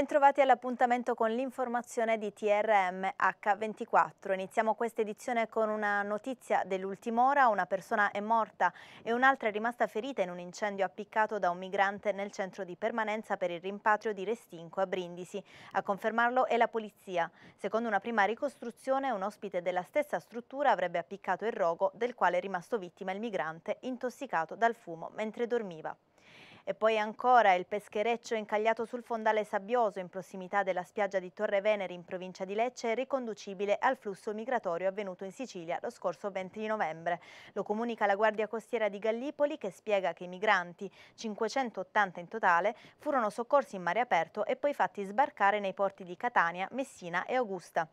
Bentrovati all'appuntamento con l'informazione di TRM H24. Iniziamo questa edizione con una notizia dell'ultima ora. Una persona è morta e un'altra è rimasta ferita in un incendio appiccato da un migrante nel centro di permanenza per il rimpatrio di Restinco a Brindisi. A confermarlo è la polizia. Secondo una prima ricostruzione, un ospite della stessa struttura avrebbe appiccato il rogo del quale è rimasto vittima il migrante intossicato dal fumo mentre dormiva. E poi ancora il peschereccio incagliato sul fondale sabbioso in prossimità della spiaggia di Torre Veneri in provincia di Lecce è riconducibile al flusso migratorio avvenuto in Sicilia lo scorso 20 novembre. Lo comunica la Guardia Costiera di Gallipoli che spiega che i migranti, 580 in totale, furono soccorsi in mare aperto e poi fatti sbarcare nei porti di Catania, Messina e Augusta.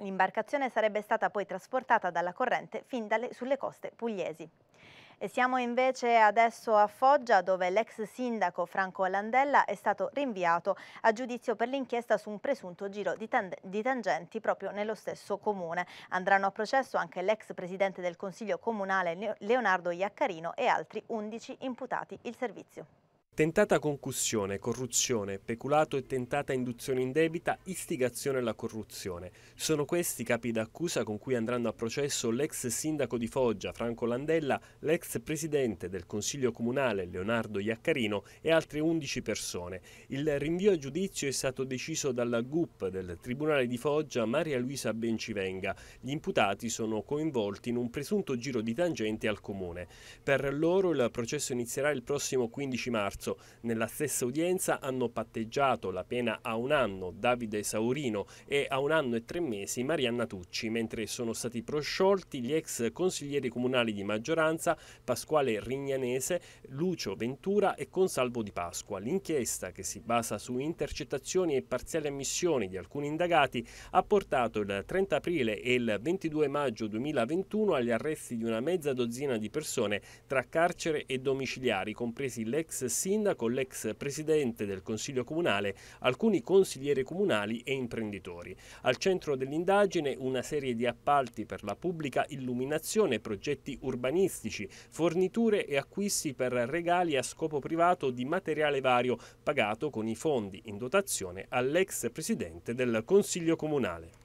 L'imbarcazione sarebbe stata poi trasportata dalla corrente fin dalle, sulle coste pugliesi. E siamo invece adesso a Foggia dove l'ex sindaco Franco Landella è stato rinviato a giudizio per l'inchiesta su un presunto giro di, di tangenti proprio nello stesso comune. Andranno a processo anche l'ex presidente del Consiglio Comunale Leonardo Iaccarino e altri 11 imputati. Il servizio. Tentata concussione, corruzione, peculato e tentata induzione indebita, istigazione alla corruzione. Sono questi i capi d'accusa con cui andranno a processo l'ex sindaco di Foggia, Franco Landella, l'ex presidente del Consiglio Comunale, Leonardo Iaccarino e altre 11 persone. Il rinvio a giudizio è stato deciso dalla GUP del Tribunale di Foggia Maria Luisa Bencivenga. Gli imputati sono coinvolti in un presunto giro di tangente al Comune. Per loro il processo inizierà il prossimo 15 marzo marzo. Nella stessa udienza hanno patteggiato la pena a un anno Davide Saurino e a un anno e tre mesi Marianna Tucci, mentre sono stati prosciolti gli ex consiglieri comunali di maggioranza Pasquale Rignanese, Lucio Ventura e Consalvo Di Pasqua. L'inchiesta, che si basa su intercettazioni e parziali ammissioni di alcuni indagati, ha portato il 30 aprile e il 22 maggio 2021 agli arresti di una mezza dozzina di persone tra carcere e domiciliari, compresi l'ex sindaco sindaco, l'ex presidente del Consiglio Comunale, alcuni consiglieri comunali e imprenditori. Al centro dell'indagine una serie di appalti per la pubblica illuminazione, progetti urbanistici, forniture e acquisti per regali a scopo privato di materiale vario pagato con i fondi in dotazione all'ex presidente del Consiglio Comunale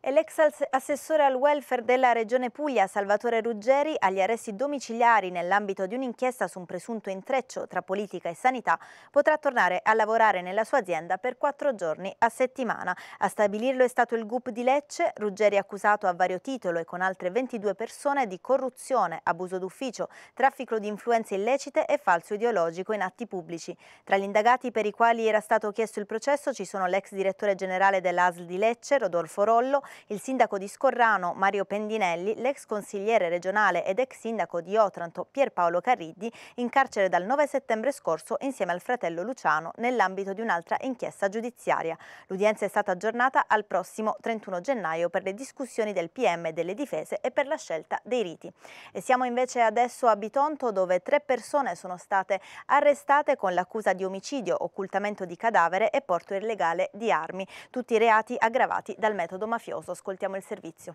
e l'ex assessore al welfare della Regione Puglia, Salvatore Ruggeri, agli arresti domiciliari nell'ambito di un'inchiesta su un presunto intreccio tra politica e sanità, potrà tornare a lavorare nella sua azienda per quattro giorni a settimana. A stabilirlo è stato il GUP di Lecce, Ruggeri accusato a vario titolo e con altre 22 persone di corruzione, abuso d'ufficio, traffico di influenze illecite e falso ideologico in atti pubblici. Tra gli indagati per i quali era stato chiesto il processo ci sono l'ex direttore generale dell'ASL di Lecce, Rodolfo Rollo, il sindaco di Scorrano Mario Pendinelli, l'ex consigliere regionale ed ex sindaco di Otranto Pierpaolo Carriddi, in carcere dal 9 settembre scorso insieme al fratello Luciano nell'ambito di un'altra inchiesta giudiziaria. L'udienza è stata aggiornata al prossimo 31 gennaio per le discussioni del PM e delle difese e per la scelta dei riti. E siamo invece adesso a Bitonto dove tre persone sono state arrestate con l'accusa di omicidio, occultamento di cadavere e porto illegale di armi, tutti reati aggravati dal metodo mafioso prezioso. Ascoltiamo il servizio.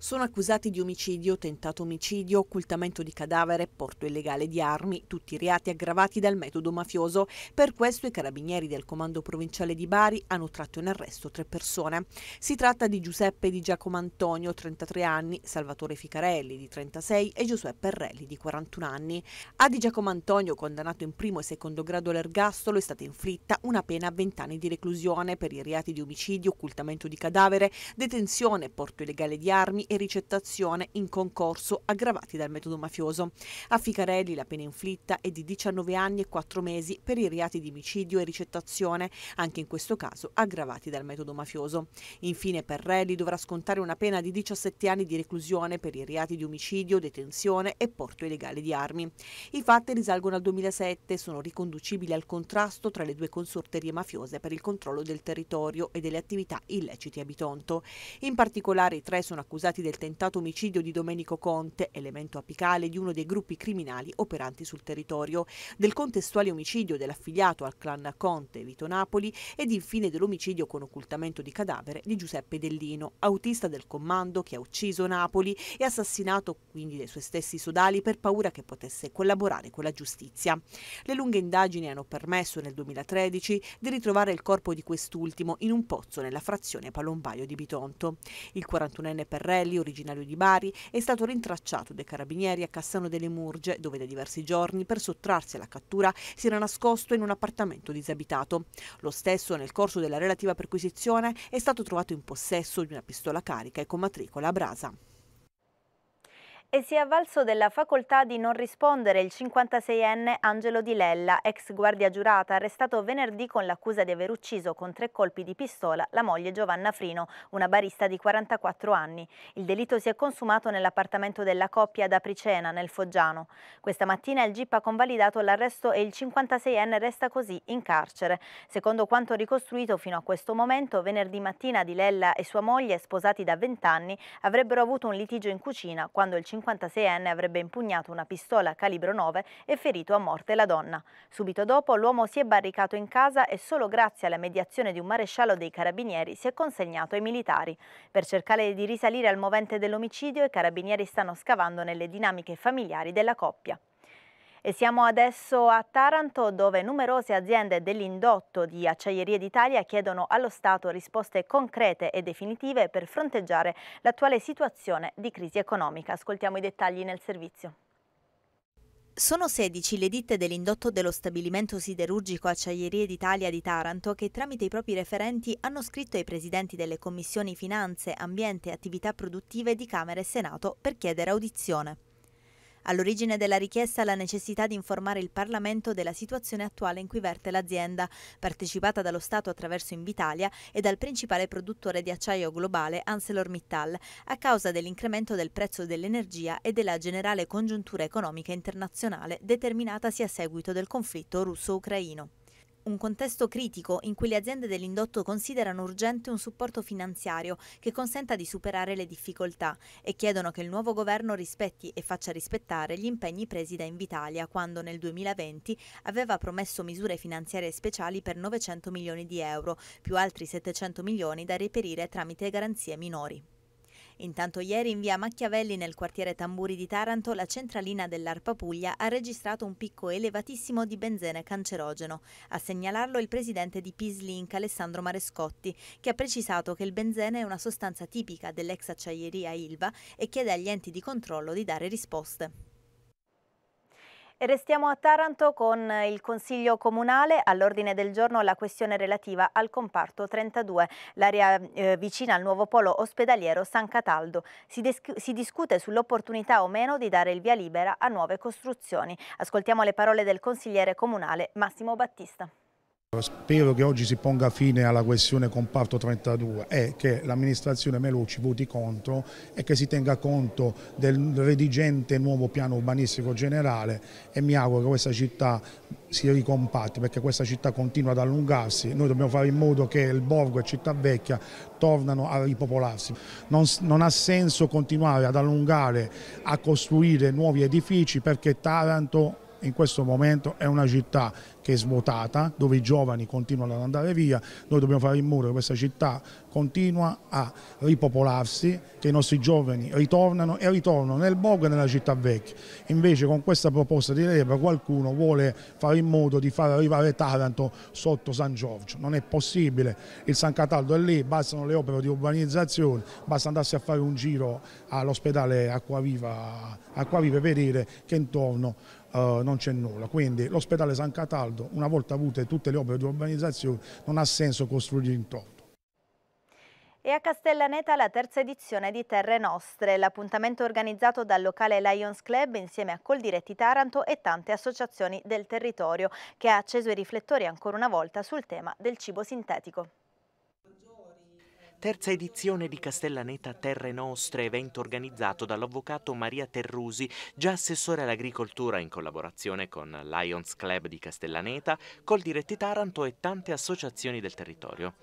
Sono accusati di omicidio, tentato omicidio, occultamento di cadavere, porto illegale di armi, tutti reati aggravati dal metodo mafioso. Per questo i carabinieri del comando provinciale di Bari hanno tratto in arresto tre persone. Si tratta di Giuseppe di Giacomo Antonio, 33 anni, Salvatore Ficarelli, di 36 e Giuseppe Perrelli, di 41 anni. A Di Giacomo Antonio, condannato in primo e secondo grado all'ergastolo, è stata inflitta una pena a 20 anni di reclusione per i reati di omicidio, occultamento di cadavere, detenzione, porto illegale di armi, e ricettazione in concorso aggravati dal metodo mafioso. A Ficarelli la pena inflitta è di 19 anni e 4 mesi per i reati di omicidio e ricettazione, anche in questo caso aggravati dal metodo mafioso. Infine Perrelli dovrà scontare una pena di 17 anni di reclusione per i reati di omicidio, detenzione e porto illegale di armi. I fatti risalgono al 2007 e sono riconducibili al contrasto tra le due consorterie mafiose per il controllo del territorio e delle attività illeciti a Bitonto. In particolare i tre sono accusati imputati del tentato omicidio di Domenico Conte, elemento apicale di uno dei gruppi criminali operanti sul territorio, del contestuale omicidio dell'affiliato al clan Conte Vito Napoli ed infine dell'omicidio con occultamento di cadavere di Giuseppe Dellino, autista del comando che ha ucciso Napoli e assassinato quindi dei suoi stessi sodali per paura che potesse collaborare con la giustizia. Le lunghe indagini hanno permesso nel 2013 di ritrovare il corpo di quest'ultimo in un pozzo nella frazione Palombaio di Bitonto. Il 41enne Perrelli Martelli, originario di Bari, è stato rintracciato dai carabinieri a Cassano delle Murge, dove da diversi giorni, per sottrarsi alla cattura, si era nascosto in un appartamento disabitato. Lo stesso, nel corso della relativa perquisizione, è stato trovato in possesso di una pistola carica e con matricola a brasa e si è avvalso della facoltà di non rispondere il 56enne Angelo Di Lella, ex guardia giurata, arrestato venerdì con l'accusa di aver ucciso con tre colpi di pistola la moglie Giovanna Frino, una barista di 44 anni. Il delitto si è consumato nell'appartamento della coppia ad Apricena, nel Foggiano. Questa mattina il GIP ha convalidato l'arresto e il 56enne resta così in carcere. Secondo quanto ricostruito fino a questo momento, venerdì mattina Di Lella e sua moglie, sposati da 20 anni, avrebbero avuto un litigio in cucina quando il 56enne 56enne avrebbe impugnato una pistola calibro 9 e ferito a morte la donna. Subito dopo l'uomo si è barricato in casa e solo grazie alla mediazione di un maresciallo dei carabinieri si è consegnato ai militari. Per cercare di risalire al movente dell'omicidio i carabinieri stanno scavando nelle dinamiche familiari della coppia. E siamo adesso a Taranto dove numerose aziende dell'indotto di Acciaierie d'Italia chiedono allo Stato risposte concrete e definitive per fronteggiare l'attuale situazione di crisi economica. Ascoltiamo i dettagli nel servizio. Sono 16 le ditte dell'indotto dello stabilimento siderurgico Acciaierie d'Italia di Taranto che tramite i propri referenti hanno scritto ai presidenti delle commissioni Finanze, Ambiente e Attività Produttive di Camera e Senato per chiedere audizione. All'origine della richiesta la necessità di informare il Parlamento della situazione attuale in cui verte l'azienda, partecipata dallo Stato attraverso Invitalia e dal principale produttore di acciaio globale ArcelorMittal, a causa dell'incremento del prezzo dell'energia e della generale congiuntura economica internazionale determinatasi a seguito del conflitto russo-ucraino un contesto critico in cui le aziende dell'indotto considerano urgente un supporto finanziario che consenta di superare le difficoltà e chiedono che il nuovo governo rispetti e faccia rispettare gli impegni presi da Invitalia quando nel 2020 aveva promesso misure finanziarie speciali per 900 milioni di euro, più altri 700 milioni da reperire tramite garanzie minori. Intanto ieri in via Machiavelli nel quartiere Tamburi di Taranto la centralina dell'Arpa Puglia ha registrato un picco elevatissimo di benzene cancerogeno. A segnalarlo il presidente di Pislink Alessandro Marescotti che ha precisato che il benzene è una sostanza tipica dell'ex acciaieria Ilva e chiede agli enti di controllo di dare risposte. E restiamo a Taranto con il Consiglio Comunale all'ordine del giorno la questione relativa al comparto 32, l'area eh, vicina al nuovo polo ospedaliero San Cataldo. Si, si discute sull'opportunità o meno di dare il via libera a nuove costruzioni. Ascoltiamo le parole del consigliere comunale Massimo Battista. Spero che oggi si ponga fine alla questione comparto 32 e che l'amministrazione Melucci voti contro e che si tenga conto del redigente nuovo piano urbanistico generale e mi auguro che questa città si ricompatti perché questa città continua ad allungarsi, noi dobbiamo fare in modo che il Borgo e Città Vecchia tornano a ripopolarsi. Non, non ha senso continuare ad allungare, a costruire nuovi edifici perché Taranto in questo momento è una città che è svuotata, dove i giovani continuano ad andare via, noi dobbiamo fare in modo che questa città continua a ripopolarsi, che i nostri giovani ritornano e ritornano nel borgo e nella città vecchia. Invece con questa proposta di Lega qualcuno vuole fare in modo di far arrivare Taranto sotto San Giorgio, non è possibile, il San Cataldo è lì, bastano le opere di urbanizzazione, basta andarsi a fare un giro all'ospedale Acquaviva, Acquaviva e vedere che intorno eh, non c'è nulla. Quindi l'ospedale San Cataldo, una volta avute tutte le opere di urbanizzazione, non ha senso costruire intorno. E a Castellaneta la terza edizione di Terre Nostre, l'appuntamento organizzato dal locale Lions Club insieme a Coldiretti Taranto e tante associazioni del territorio, che ha acceso i riflettori ancora una volta sul tema del cibo sintetico. Terza edizione di Castellaneta Terre Nostre, evento organizzato dall'avvocato Maria Terrusi, già assessore all'agricoltura in collaborazione con Lions Club di Castellaneta, col diretti Taranto e tante associazioni del territorio.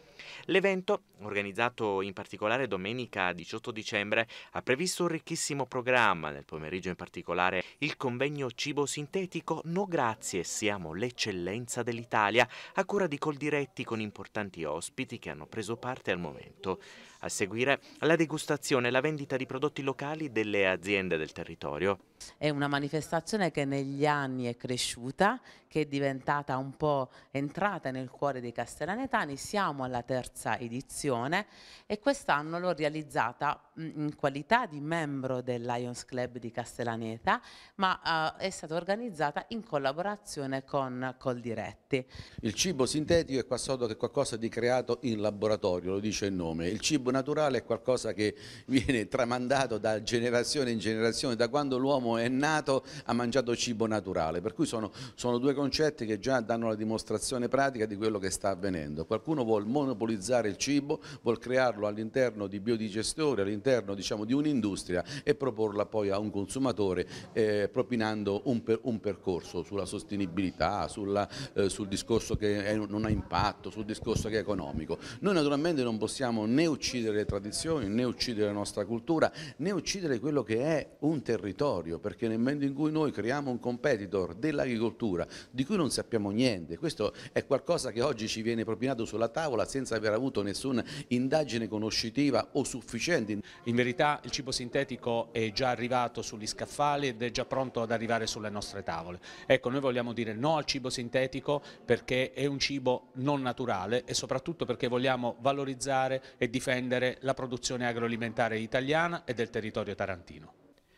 L'evento, organizzato in particolare domenica 18 dicembre, ha previsto un ricchissimo programma, nel pomeriggio in particolare il convegno Cibo Sintetico No Grazie, siamo l'eccellenza dell'Italia, a cura di Coldiretti con importanti ospiti che hanno preso parte al momento. と A seguire la degustazione e la vendita di prodotti locali delle aziende del territorio. È una manifestazione che negli anni è cresciuta, che è diventata un po' entrata nel cuore dei castellanetani, siamo alla terza edizione e quest'anno l'ho realizzata mm, in qualità di membro del Lions Club di Castellaneta, ma eh, è stata organizzata in collaborazione con Coldiretti. Il cibo sintetico è qualcosa che è qualcosa di creato in laboratorio, lo dice il nome. Il cibo naturale è qualcosa che viene tramandato da generazione in generazione, da quando l'uomo è nato ha mangiato cibo naturale, per cui sono, sono due concetti che già danno la dimostrazione pratica di quello che sta avvenendo. Qualcuno vuole monopolizzare il cibo, vuole crearlo all'interno di biodigestori, all'interno diciamo, di un'industria e proporla poi a un consumatore eh, propinando un, per, un, percorso sulla sostenibilità, sulla, eh, sul discorso che è, non ha impatto, sul discorso che è economico. Noi naturalmente non possiamo né uccidere uccidere le tradizioni, né uccidere la nostra cultura, né uccidere quello che è un territorio, perché nel momento in cui noi creiamo un competitor dell'agricoltura di cui non sappiamo niente, questo è qualcosa che oggi ci viene propinato sulla tavola senza aver avuto nessuna indagine conoscitiva o sufficiente. In verità il cibo sintetico è già arrivato sugli scaffali ed è già pronto ad arrivare sulle nostre tavole. Ecco, noi vogliamo dire no al cibo sintetico perché è un cibo non naturale e soprattutto perché vogliamo valorizzare e difendere difendere la produzione agroalimentare italiana e del territorio tarantino.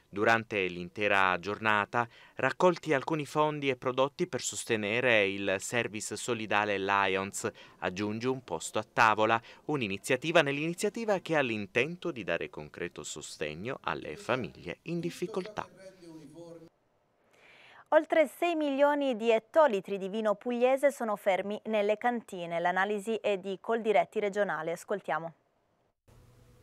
Durante l'intera giornata raccolti alcuni fondi e prodotti per sostenere il Service Solidale Lions, aggiungi un posto a tavola, un'iniziativa nell'iniziativa che ha l'intento di dare concreto sostegno alle famiglie in difficoltà. Oltre 6 milioni di ettolitri di vino pugliese sono fermi nelle cantine. L'analisi è di Coldiretti regionale. Ascoltiamo.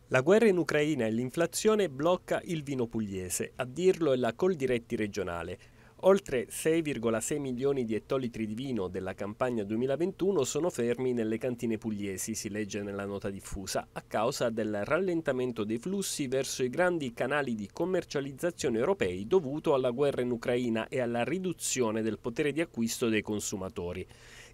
La guerra in Ucraina e l'inflazione blocca il vino pugliese, a dirlo è la Coldiretti regionale. Oltre 6,6 milioni di ettolitri di vino della campagna 2021 sono fermi nelle cantine pugliesi, si legge nella nota diffusa, a causa del rallentamento dei flussi verso i grandi canali di commercializzazione europei dovuto alla guerra in Ucraina e alla riduzione del potere di acquisto dei consumatori.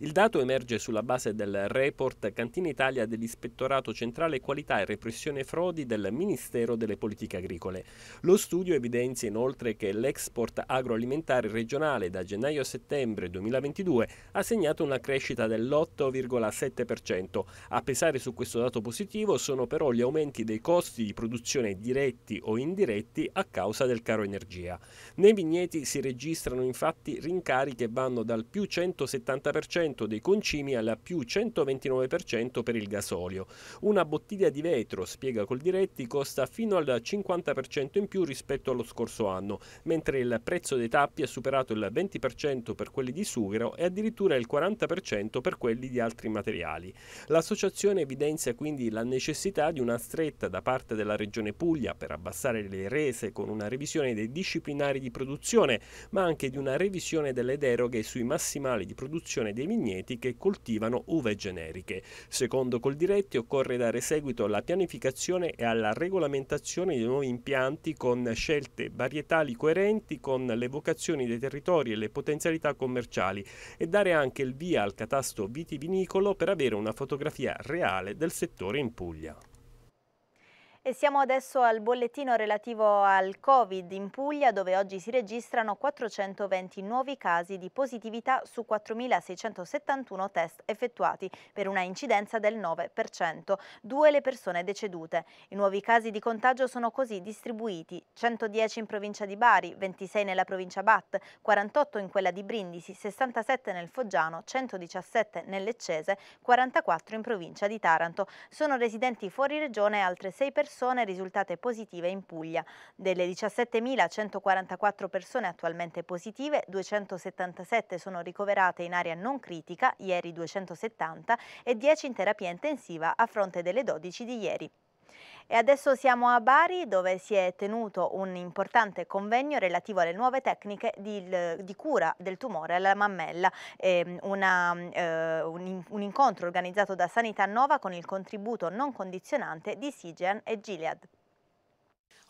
Il dato emerge sulla base del report Cantina Italia dell'Ispettorato Centrale Qualità e Repressione Frodi del Ministero delle Politiche Agricole. Lo studio evidenzia inoltre che l'export agroalimentare regionale da gennaio a settembre 2022 ha segnato una crescita dell'8,7%. A pesare su questo dato positivo sono però gli aumenti dei costi di produzione diretti o indiretti a causa del caro energia. Nei vigneti si registrano infatti rincari che vanno dal più 170% 100% dei concimi alla più 129% per il gasolio. Una bottiglia di vetro, spiega Coldiretti, costa fino al 50% in più rispetto allo scorso anno, mentre il prezzo dei tappi ha superato il 20% per quelli di sughero e addirittura il 40% per quelli di altri materiali. L'associazione evidenzia quindi la necessità di una stretta da parte della Regione Puglia per abbassare le rese con una revisione dei disciplinari di produzione, ma anche di una revisione delle deroghe sui massimali di produzione dei vigneti Magneti che coltivano uve generiche. Secondo Coldiretti occorre dare seguito alla pianificazione e alla regolamentazione di nuovi impianti con scelte varietali coerenti con le vocazioni dei territori e le potenzialità commerciali e dare anche il via al catasto vitivinicolo per avere una fotografia reale del settore in Puglia. E siamo adesso al bollettino relativo al Covid in Puglia dove oggi si registrano 420 nuovi casi di positività su 4.671 test effettuati per una incidenza del 9%, due le persone decedute. I nuovi casi di contagio sono così distribuiti 110 in provincia di Bari, 26 nella provincia Bat, 48 in quella di Brindisi, 67 nel Foggiano, 117 nell'Eccese, 44 in provincia di Taranto. Sono residenti fuori regione altre 6 persone persone risultate positive in Puglia. Delle 17.144 persone attualmente positive, 277 sono ricoverate in area non critica, ieri 270, e 10 in terapia intensiva a fronte delle 12 di ieri. E adesso siamo a Bari dove si è tenuto un importante convegno relativo alle nuove tecniche di, di cura del tumore alla mammella, eh, una, eh, un, un, incontro organizzato da Sanità Nova con il contributo non condizionante di Sigean e Gilead.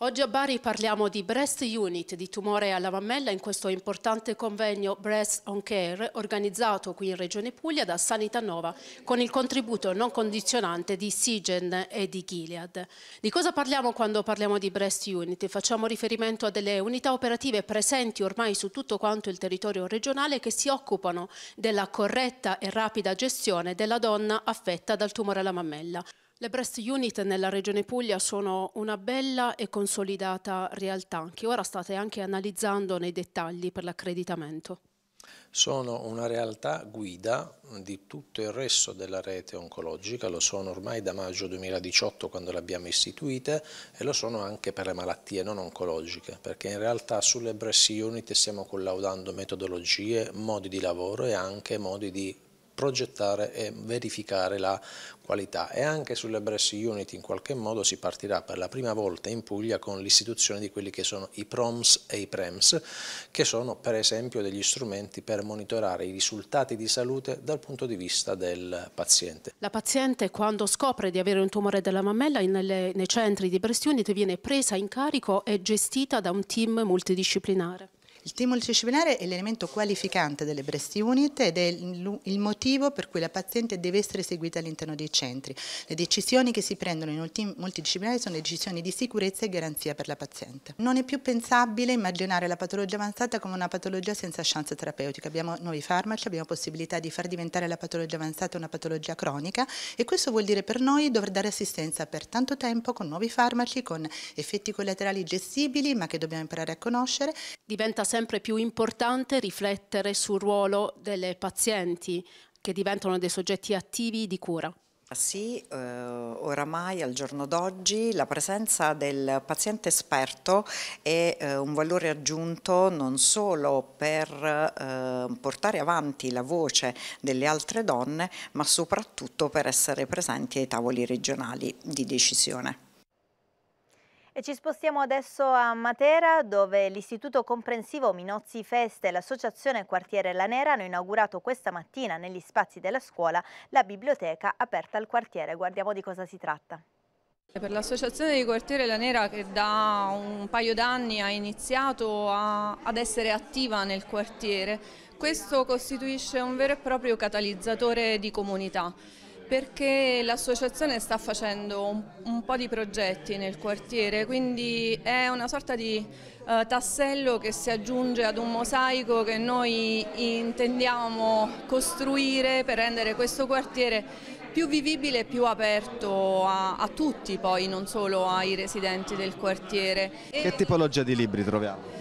Oggi a Bari parliamo di Breast Unit di tumore alla mammella in questo importante convegno Breast on Care organizzato qui in Regione Puglia da Sanità Nova con il contributo non condizionante di Sigen e di Gilead. Di cosa parliamo quando parliamo di Breast Unit? Facciamo riferimento a delle unità operative presenti ormai su tutto quanto il territorio regionale che si occupano della corretta e rapida gestione della donna affetta dal tumore alla mammella. Le Breast Unit nella regione Puglia sono una bella e consolidata realtà che ora state anche analizzando nei dettagli per l'accreditamento. Sono una realtà guida di tutto il resto della rete oncologica, lo sono ormai da maggio 2018 quando l'abbiamo istituita e lo sono anche per le malattie non oncologiche, perché in realtà sulle breast unit stiamo collaudando metodologie, modi di lavoro e anche modi di progettare e verificare la qualità e anche sulle Breast Unit in qualche modo si partirà per la prima volta in Puglia con l'istituzione di quelli che sono i PROMS e i PREMS che sono per esempio degli strumenti per monitorare i risultati di salute dal punto di vista del paziente. La paziente quando scopre di avere un tumore della mammella nelle, nei centri di Breast Unit viene presa in carico e gestita da un team multidisciplinare. Il team multidisciplinare è l'elemento qualificante delle breast unit ed è il motivo per cui la paziente deve essere seguita all'interno dei centri. Le decisioni che si prendono in un team multidisciplinare sono decisioni di sicurezza e garanzia per la paziente. Non è più pensabile immaginare la patologia avanzata come una patologia senza chance terapeutica. Abbiamo nuovi farmaci, abbiamo possibilità di far diventare la patologia avanzata una patologia cronica e questo vuol dire per noi dover dare assistenza per tanto tempo con nuovi farmaci, con effetti collaterali gestibili ma che dobbiamo imparare a conoscere. Diventa sempre più importante riflettere sul ruolo delle pazienti che diventano dei soggetti attivi di cura. Ah, sì, eh, oramai al giorno d'oggi la presenza del paziente esperto è eh, un valore aggiunto non solo per eh, portare avanti la voce delle altre donne, ma soprattutto per essere presenti ai tavoli regionali di decisione. E ci spostiamo adesso a Matera dove l'Istituto Comprensivo Minozzi Feste e l'Associazione Quartiere La Nera hanno inaugurato questa mattina negli spazi della scuola la biblioteca aperta al quartiere. Guardiamo di cosa si tratta. Per l'associazione di Quartiere La Nera che da un paio d'anni ha iniziato a, ad essere attiva nel quartiere, questo costituisce un vero e proprio catalizzatore di comunità. Perché l'associazione sta facendo un, un, po' di progetti nel quartiere, quindi è una sorta di eh, tassello che si aggiunge ad un mosaico che noi intendiamo costruire per rendere questo quartiere più vivibile e più aperto a, a tutti poi, non solo ai residenti del quartiere. Che tipologia di libri troviamo?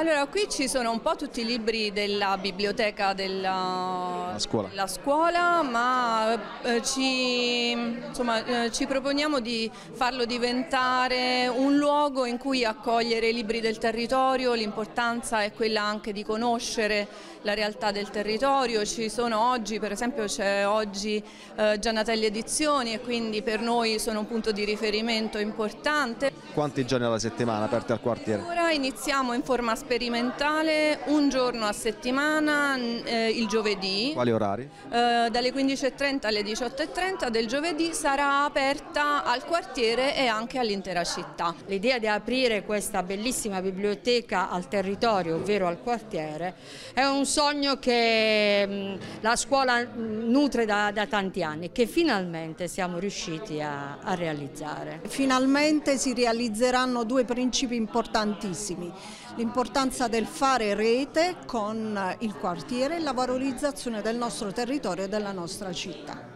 Allora, qui ci sono un po' tutti i libri della biblioteca della scuola. della scuola, ma eh, ci, insomma, eh, ci, proponiamo di farlo diventare un luogo in cui accogliere i libri del territorio, l'importanza è quella anche di conoscere la realtà del territorio, ci sono oggi, per esempio c'è oggi eh, Gianatelli Edizioni e quindi per noi sono un punto di riferimento importante. Quanti giorni alla settimana aperti al quartiere? Ora iniziamo in forma sportiva sperimentale un giorno a settimana, eh, il giovedì. Quali orari? Eh, dalle 15.30 alle 18.30 del giovedì sarà aperta al quartiere e anche all'intera città. L'idea di aprire questa bellissima biblioteca al territorio, ovvero al quartiere, è un sogno che mh, mm, la scuola mm, nutre da, da, tanti anni, e che finalmente siamo riusciti a, a realizzare. Finalmente si realizzeranno due principi importantissimi l'importanza del fare rete con il quartiere e la valorizzazione del nostro territorio e della nostra città.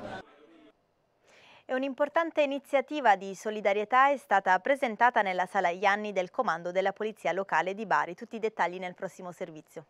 E un'importante iniziativa di solidarietà è stata presentata nella sala Ianni del Comando della Polizia Locale di Bari. Tutti i dettagli nel prossimo servizio.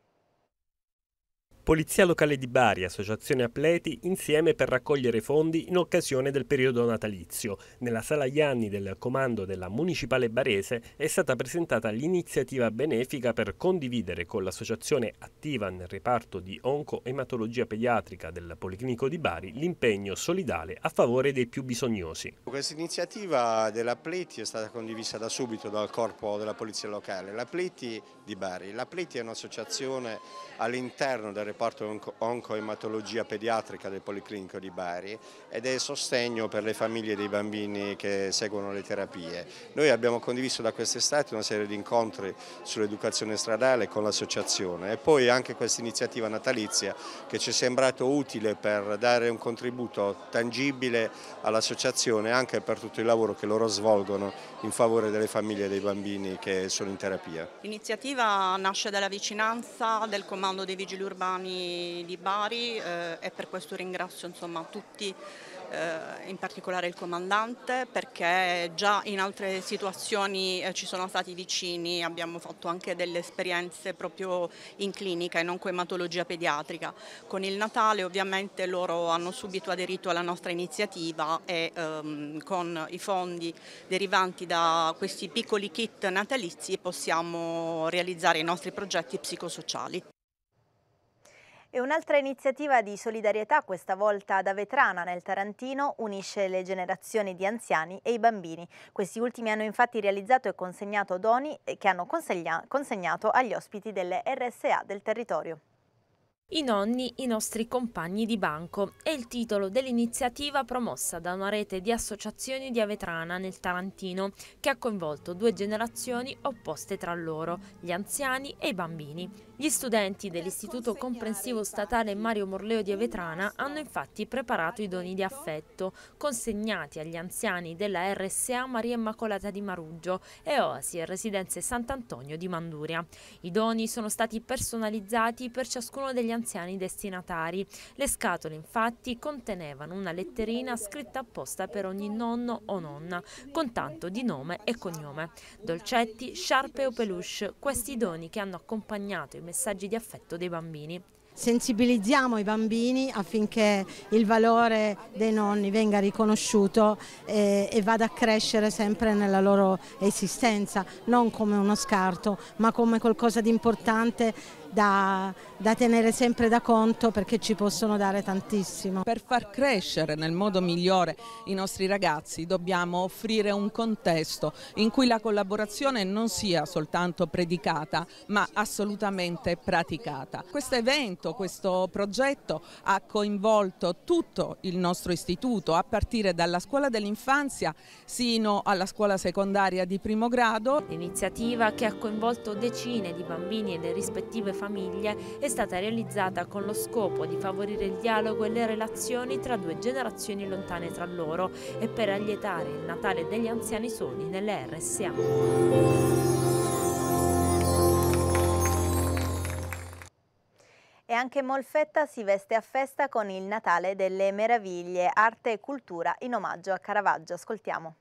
Polizia Locale di Bari, Associazione Atleti, insieme per raccogliere fondi in occasione del periodo natalizio. Nella sala Ianni del comando della Municipale Barese è stata presentata l'iniziativa benefica per condividere con l'associazione attiva nel reparto di oncoematologia pediatrica del Policlinico di Bari l'impegno solidale a favore dei più bisognosi. Questa iniziativa dell'Apleti è stata condivisa da subito dal corpo della Polizia Locale. L'Apleti di Bari. L'Apleti è un'associazione all'interno del reparto reparto oncoematologia pediatrica del Policlinico di Bari ed è sostegno per le famiglie dei bambini che seguono le terapie. Noi abbiamo condiviso da quest'estate una serie di incontri sull'educazione stradale con l'associazione e poi anche questa iniziativa natalizia che ci è sembrato utile per dare un contributo tangibile all'associazione anche per tutto il lavoro che loro svolgono in favore delle famiglie dei bambini che sono in terapia. L'iniziativa nasce dalla vicinanza del comando dei vigili urbani istituzioni di Bari eh, e per questo ringrazio insomma, tutti eh, in particolare il comandante perché già in altre situazioni eh, ci sono stati vicini, abbiamo fatto anche delle esperienze proprio in clinica e non con ematologia pediatrica. Con il Natale ovviamente loro hanno subito aderito alla nostra iniziativa e ehm, con i fondi derivanti da questi piccoli kit natalizi possiamo realizzare i nostri progetti psicosociali. E un'altra iniziativa di solidarietà, questa volta da Vetrana nel Tarantino, unisce le generazioni di anziani e i bambini. Questi ultimi hanno infatti realizzato e consegnato doni eh, che hanno consegnato agli ospiti delle RSA del territorio. I nonni, i nostri compagni di banco è il titolo dell'iniziativa promossa da una rete di associazioni di Avetrana nel Tarantino che ha coinvolto due generazioni opposte tra loro, gli anziani e i bambini. Gli studenti dell'Istituto Comprensivo Statale Mario Morleo di Avetrana hanno infatti preparato i doni di affetto consegnati agli anziani della RSA Maria Immacolata di Maruggio e Oasi e Residenze Sant'Antonio di Manduria. I doni sono stati personalizzati per ciascuno degli anziani destinatari. Le scatole infatti contenevano una letterina scritta apposta per ogni nonno o nonna, con tanto di nome e cognome. Dolcetti, sciarpe o peluche, questi doni che hanno accompagnato i messaggi di affetto dei bambini sensibilizziamo i bambini affinché il valore dei nonni venga riconosciuto e, eh, e, vada a crescere sempre nella loro esistenza, non come uno scarto ma come qualcosa di importante da, da, tenere sempre da conto perché ci possono dare tantissimo. Per far crescere nel modo migliore i nostri ragazzi dobbiamo offrire un contesto in cui la collaborazione non sia soltanto predicata ma assolutamente praticata. Questo evento, questo progetto ha coinvolto tutto il nostro istituto a partire dalla scuola dell'infanzia sino alla scuola secondaria di primo grado. L'iniziativa che ha coinvolto decine di bambini e le rispettive famiglie famiglie è stata realizzata con lo scopo di favorire il dialogo e le relazioni tra due generazioni lontane tra loro e per allietare il Natale degli anziani soli nelle RSA. E anche Molfetta si veste a festa con il Natale delle Meraviglie, arte e cultura in omaggio a Caravaggio. Ascoltiamo.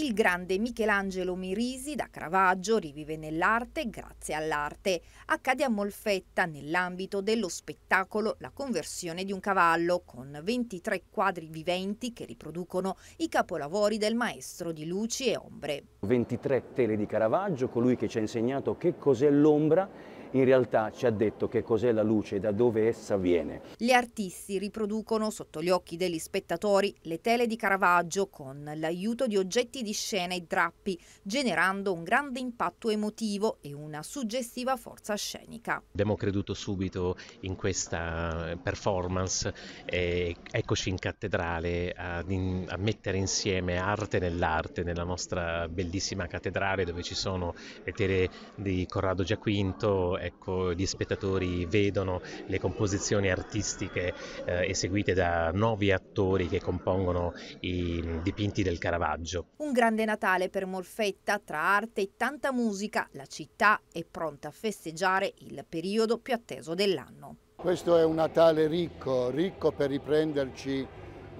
Il grande Michelangelo Mirisi da Caravaggio rivive nell'arte grazie all'arte. Accade a Molfetta nell'ambito dello spettacolo La conversione di un cavallo, con 23 quadri viventi che riproducono i capolavori del maestro di luci e ombre. 23 tele di Caravaggio, colui che ci ha insegnato che cos'è l'ombra in realtà ci ha detto che cos'è la luce e da dove essa viene. Gli artisti riproducono sotto gli occhi degli spettatori le tele di Caravaggio con l'aiuto di oggetti di scena e drappi, generando un grande impatto emotivo e una suggestiva forza scenica. Abbiamo creduto subito in questa performance e eccoci in cattedrale a, a mettere insieme arte nell'arte nella nostra bellissima cattedrale dove ci sono le tele di Corrado Giaquinto ecco, gli spettatori vedono le composizioni artistiche eh, eseguite da nuovi attori che compongono i dipinti del Caravaggio. Un grande Natale per Molfetta, tra arte e tanta musica, la città è pronta a festeggiare il periodo più atteso dell'anno. Questo è un Natale ricco, ricco per riprenderci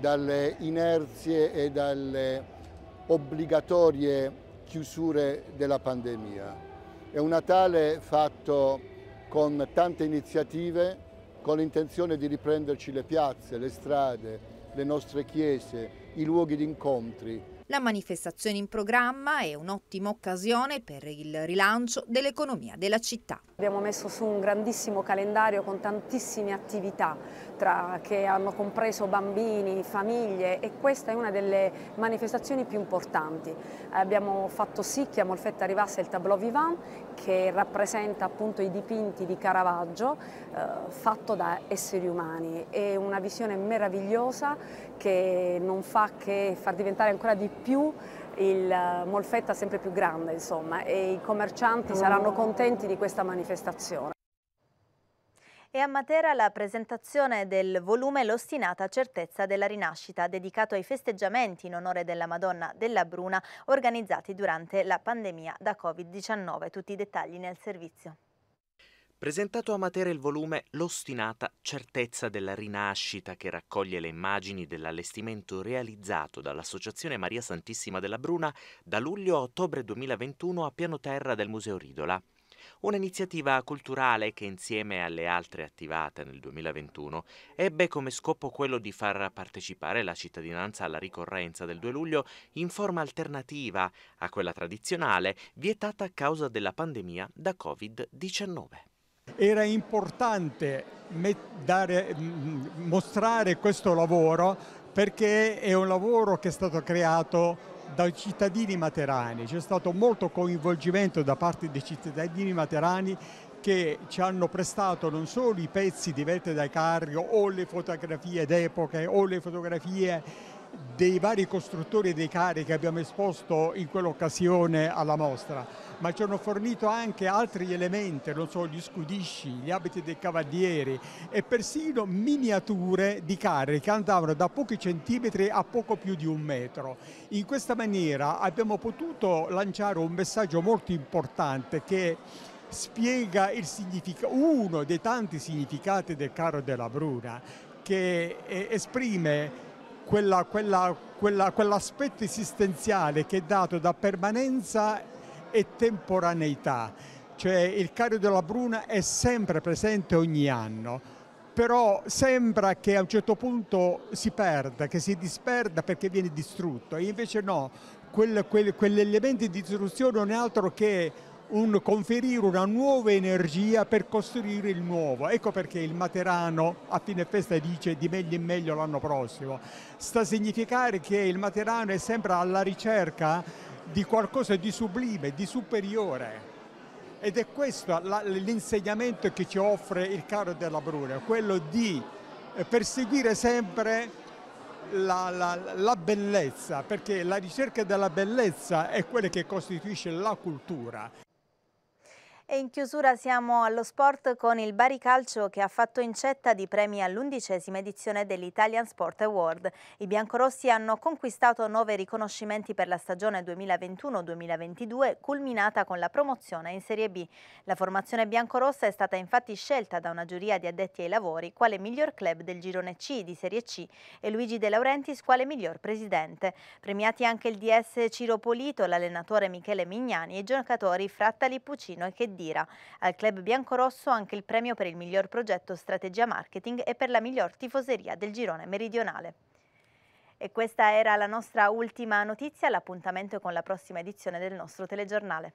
dalle inerzie e dalle obbligatorie chiusure della pandemia. È un Natale fatto con tante iniziative, con l'intenzione di riprenderci le piazze, le strade, le nostre chiese, i luoghi di incontri. La manifestazione in programma è un'ottima occasione per il rilancio dell'economia della città. Abbiamo messo su un grandissimo calendario con tantissime attività ultra che hanno compreso bambini, famiglie e questa è una delle manifestazioni più importanti. Abbiamo fatto sì che a Molfetta arrivasse il tableau vivant che rappresenta appunto i dipinti di Caravaggio eh, fatto da esseri umani. È una visione meravigliosa che non fa che far diventare ancora di più il eh, Molfetta sempre più grande insomma e i commercianti saranno oh. contenti di questa manifestazione e a Matera la presentazione del volume L'ostinata certezza della rinascita, dedicato ai festeggiamenti in onore della Madonna della Bruna organizzati durante la pandemia da Covid-19. Tutti i dettagli nel servizio. Presentato a Matera il volume L'ostinata certezza della rinascita che raccoglie le immagini dell'allestimento realizzato dall'Associazione Maria Santissima della Bruna da luglio a ottobre 2021 a piano terra del Museo Ridola un'iniziativa culturale che insieme alle altre attivate nel 2021 ebbe come scopo quello di far partecipare la cittadinanza alla ricorrenza del 2 luglio in forma alternativa a quella tradizionale vietata a causa della pandemia da Covid-19. Era importante dare, mostrare questo lavoro perché è un lavoro che è stato creato dai cittadini materani, c'è stato molto coinvolgimento da parte dei cittadini materani che ci hanno prestato non solo i pezzi di Vette da Carrio o le fotografie d'epoca o le fotografie dei vari costruttori dei carri che abbiamo esposto in quell'occasione alla mostra, ma ci hanno fornito anche altri elementi, non so, gli scudisci, gli abiti dei cavalieri e persino miniature di carri che andavano da pochi centimetri a poco più di un metro. In questa maniera abbiamo potuto lanciare un messaggio molto importante che spiega uno dei tanti significati del carro della Bruna, che eh, esprime quella, quella, quella, quell'aspetto esistenziale che è dato da permanenza e temporaneità, cioè il Cario della Bruna è sempre presente ogni anno, però sembra che a un certo punto si perda, che si disperda perché viene distrutto, e invece no, quel, quel, quell'elemento di distruzione non è altro che un conferire una nuova energia per costruire il nuovo. Ecco perché il Materano a fine festa dice di meglio in meglio l'anno prossimo. Sta a significare che il Materano è sempre alla ricerca di qualcosa di sublime, di superiore. Ed è questo l'insegnamento che ci offre il caro della Bruna, quello di eh, perseguire sempre la, la, la, bellezza, perché la ricerca della bellezza è quella che costituisce la cultura. E in chiusura siamo allo sport con il Bari Calcio che ha fatto incetta di premi all'undicesima edizione dell'Italian Sport Award. I biancorossi hanno conquistato nove riconoscimenti per la stagione 2021-2022, culminata con la promozione in Serie B. La formazione biancorossa è stata infatti scelta da una giuria di addetti ai lavori quale miglior club del girone C di Serie C e Luigi De Laurentiis quale miglior presidente. Premiati anche il DS Ciro Polito, l'allenatore Michele Mignani e i giocatori Frattali, Pucino e Cheddi. Dira. Al club biancorosso anche il premio per il miglior progetto strategia marketing e per la miglior tifoseria del girone meridionale. E questa era la nostra ultima notizia, l'appuntamento con la prossima edizione del nostro telegiornale.